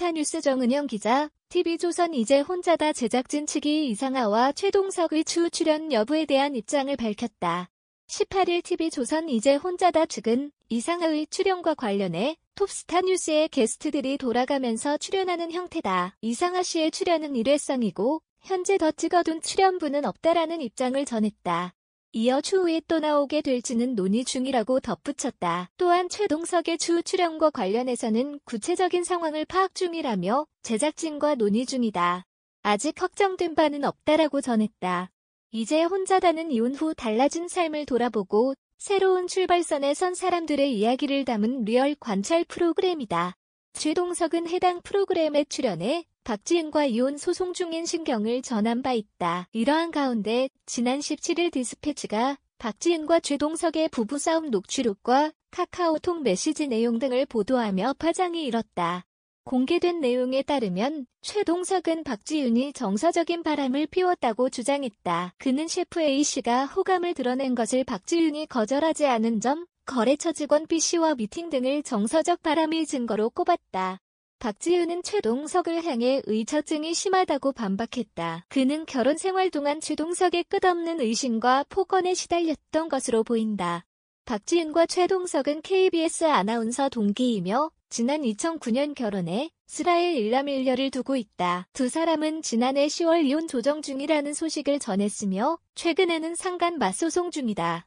스타뉴스 정은영 기자, TV조선 이제 혼자다 제작진 측이 이상하와 최동석의 추후 출연 여부에 대한 입장을 밝혔다. 18일 TV조선 이제 혼자다 측은 이상하의 출연과 관련해 톱스타 뉴스의 게스트들이 돌아가면서 출연하는 형태다. 이상하 씨의 출연은 일회성이고 현재 더 찍어둔 출연부는 없다라는 입장을 전했다. 이어 추후에 또 나오게 될지는 논의 중이라고 덧붙였다. 또한 최동석의 추후 출연과 관련해서는 구체적인 상황을 파악 중이라며 제작진과 논의 중이다. 아직 확정된 바는 없다라고 전했다. 이제 혼자다는 이혼 후 달라진 삶을 돌아보고 새로운 출발선에 선 사람들의 이야기를 담은 리얼 관찰 프로그램이다. 최동석은 해당 프로그램에 출연해 박지은과 이혼 소송 중인 신경을 전한 바 있다. 이러한 가운데 지난 17일 디스패치가 박지은과 최동석의 부부싸움 녹취록과 카카오톡 메시지 내용 등을 보도하며 파장이 일었다. 공개된 내용에 따르면 최동석은 박지윤이 정서적인 바람을 피웠다고 주장했다. 그는 셰프 A씨가 호감을 드러낸 것을 박지윤이 거절하지 않은 점, 거래처 직원 B씨와 미팅 등을 정서적 바람일 증거로 꼽았다. 박지윤은 최동석을 향해 의처증이 심하다고 반박했다. 그는 결혼 생활 동안 최동석의 끝없는 의심과 폭언에 시달렸던 것으로 보인다. 박지윤과 최동석은 KBS 아나운서 동기이며 지난 2009년 결혼해 스라엘 일남일녀를 두고 있다. 두 사람은 지난해 10월 이혼 조정 중이라는 소식을 전했으며 최근에는 상간 맞소송 중이다.